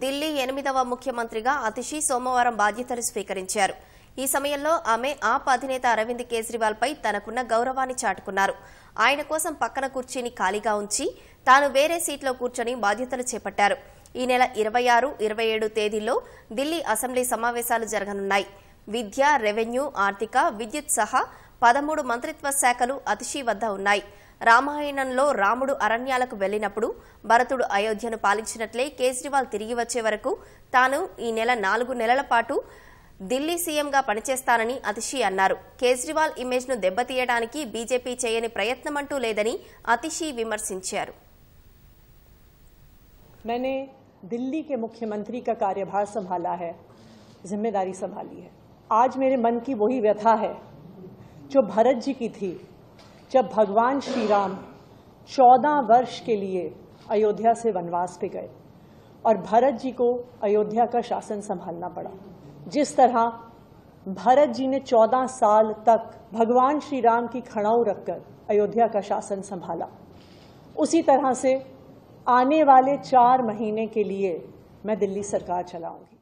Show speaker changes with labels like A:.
A: ఢిల్లీ ఎనిమిదవ ముఖ్యమంత్రిగా అతిషి సోమవారం బాధ్యతలు స్వీకరించారు ఈ సమయంలో ఆమె ఆప్ అధినేత అరవింద్ కేజ్రీవాల్ పై తనకున్న గౌరవాన్ని చాటుకున్నారు ఆయన కోసం పక్కన కుర్చీని ఖాళీగా ఉంచి తాను వేరే సీట్లో కూర్చొని బాధ్యతలు చేపట్టారు ఈ నెల ఇరవై ఆరు ఇరవై ఏడు తేదీల్లో ఢిల్లీ అసెంబ్లీ సమావేశాలు జరగనున్నాయి విద్య రెవెన్యూ ఆర్థిక విద్యుత్ సహా పదమూడు మంత్రిత్వ శాఖలు అతిశీ వద్ద ఉన్నాయి రామాయణంలో రాముడు అరణ్యాలకు వెళ్లినప్పుడు భరతుడు అయోధ్యను పాలించినట్లే కేజ్రీవాల్ తిరిగి వచ్చే వరకు తాను ఈ నెల నాలుగు నెలల పాటు ఢిల్లీ సీఎంగా పనిచేస్తానని అతిషి అన్నారు కేజ్రీవాల్ ఇమేజ్ను దెబ్బతీయడానికి బీజేపీ చేయని ప్రయత్నమంటూ లేదని అతిషి విమర్శించారు
B: मैंने दिल्ली के मुख्यमंत्री का कार्यभार संभाला है जिम्मेदारी संभाली है आज मेरे मन की वही व्यथा है जो भरत जी की थी जब भगवान श्री राम चौदह वर्ष के लिए अयोध्या से वनवास पे गए और भरत जी को अयोध्या का शासन संभालना पड़ा जिस तरह भरत जी ने चौदह साल तक भगवान श्री राम की खड़ाऊ रखकर अयोध्या का शासन संभाला उसी तरह से आने वाले चार महीने के लिए मैं दिल्ली सरकार चलाऊंगी